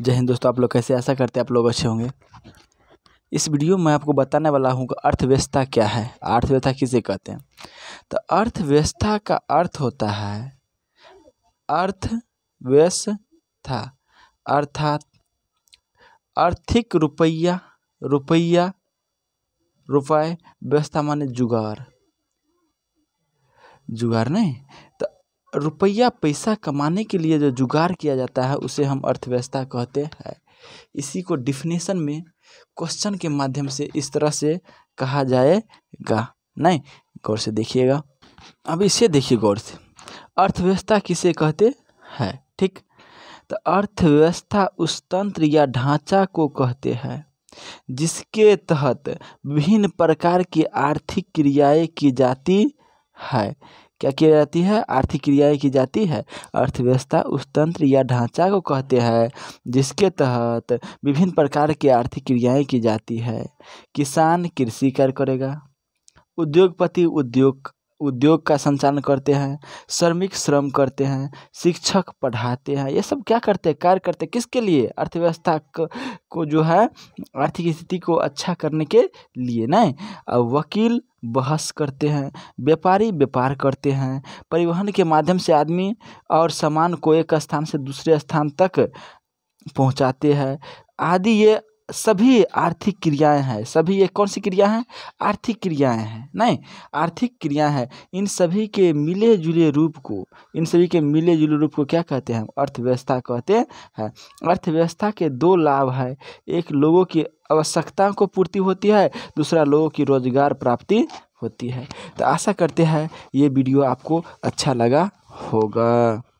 जय हिंद दोस्तों आप लोग कैसे ऐसा करते हैं आप लोग अच्छे होंगे इस वीडियो में आपको बताने वाला हूँ कि अर्थव्यवस्था क्या है अर्थव्यवस्था किसे कहते हैं तो अर्थव्यवस्था का अर्थ होता है अर्थव्यवस्था अर्थात आर्थिक रुपया रुपया रुपये व्यवस्था माने जुगाड़ जुगाड़ नहीं तो रुपया पैसा कमाने के लिए जो जुगाड़ किया जाता है उसे हम अर्थव्यवस्था कहते हैं इसी को डिफिनेशन में क्वेश्चन के माध्यम से इस तरह से कहा जाएगा नहीं गौर से देखिएगा अब इसे देखिए गौर से अर्थव्यवस्था किसे कहते हैं ठीक तो अर्थव्यवस्था उस तंत्र या ढांचा को कहते हैं जिसके तहत विभिन्न प्रकार की आर्थिक क्रियाएं की जाती है क्या की जाती है आर्थिक क्रियाएँ की जाती है अर्थव्यवस्था उस तंत्र या ढांचा को कहते हैं जिसके तहत विभिन्न प्रकार के आर्थिक क्रियाएँ की जाती है किसान कृषि कार्य करेगा उद्योगपति उद्योग उद्योग का संचालन करते हैं श्रमिक श्रम करते हैं शिक्षक पढ़ाते हैं ये सब क्या करते हैं कार्य करते हैं किसके लिए अर्थव्यवस्था को जो है आर्थिक स्थिति को अच्छा करने के लिए न अब वकील बहस करते हैं व्यापारी व्यापार करते हैं परिवहन के माध्यम से आदमी और सामान को एक स्थान से दूसरे स्थान तक पहुंचाते हैं आदि ये सभी आर्थिक क्रियाएँ हैं सभी ये कौन सी क्रिया हैं आर्थिक क्रियाएँ हैं नहीं आर्थिक क्रिया है इन सभी के मिले जुले रूप को इन सभी के मिले जुले रूप को क्या कहते हैं अर्थव्यवस्था कहते हैं अर्थव्यवस्था के दो लाभ है एक लोगों की आवश्यकताओं को पूर्ति होती है दूसरा लोगों की रोजगार प्राप्ति होती है तो आशा करते हैं ये वीडियो आपको अच्छा लगा होगा